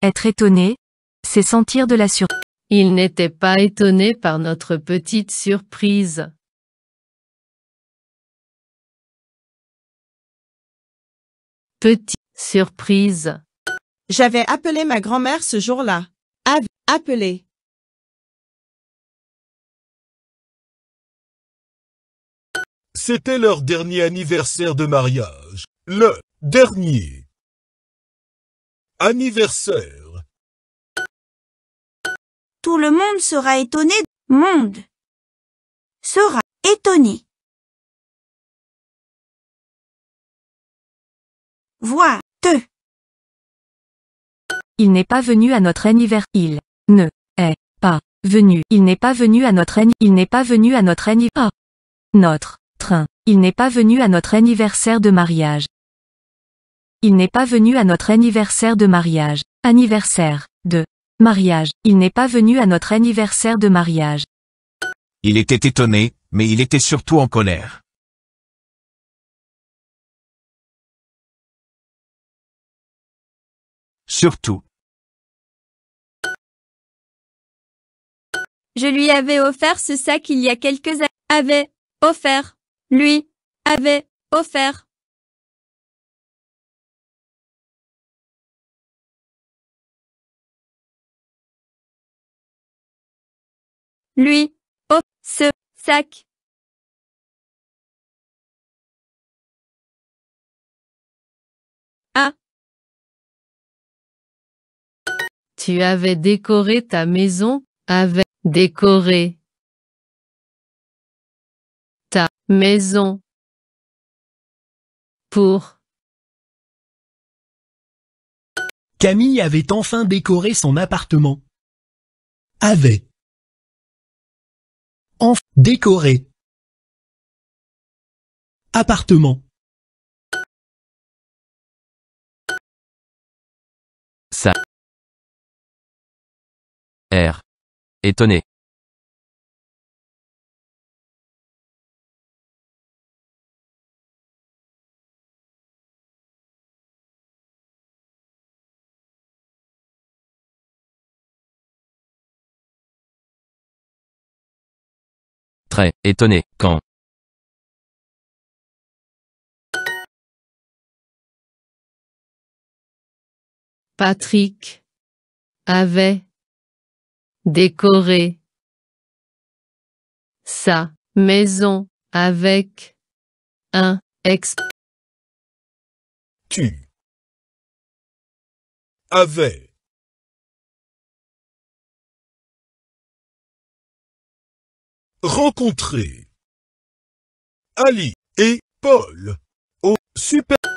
Être étonné, c'est sentir de la surprise. Il n'était pas étonné par notre petite surprise. Petite surprise. J'avais appelé ma grand-mère ce jour-là. Av appelé. C'était leur dernier anniversaire de mariage. Le dernier. Anniversaire. Tout le monde sera étonné. Monde sera étonné. Voix te. Il n'est pas venu à notre anniversaire. Il ne est pas venu. Il n'est pas venu à notre Il n'est pas venu à notre anniversaire. Notre train. Il n'est pas venu à notre anniversaire de mariage. Il n'est pas venu à notre anniversaire de mariage. Anniversaire de mariage. Il n'est pas venu à notre anniversaire de mariage. Il était étonné, mais il était surtout en colère. Surtout. Je lui avais offert ce sac il y a quelques années. Avait offert. Lui avait offert. lui, oh, ce, sac. Ah. Tu avais décoré ta maison, avec décoré ta maison pour Camille avait enfin décoré son appartement. Avait Décoré Appartement Ça. R. Étonné. étonné quand Patrick avait décoré sa maison avec un ex. Tu avais rencontrer Ali et Paul au Super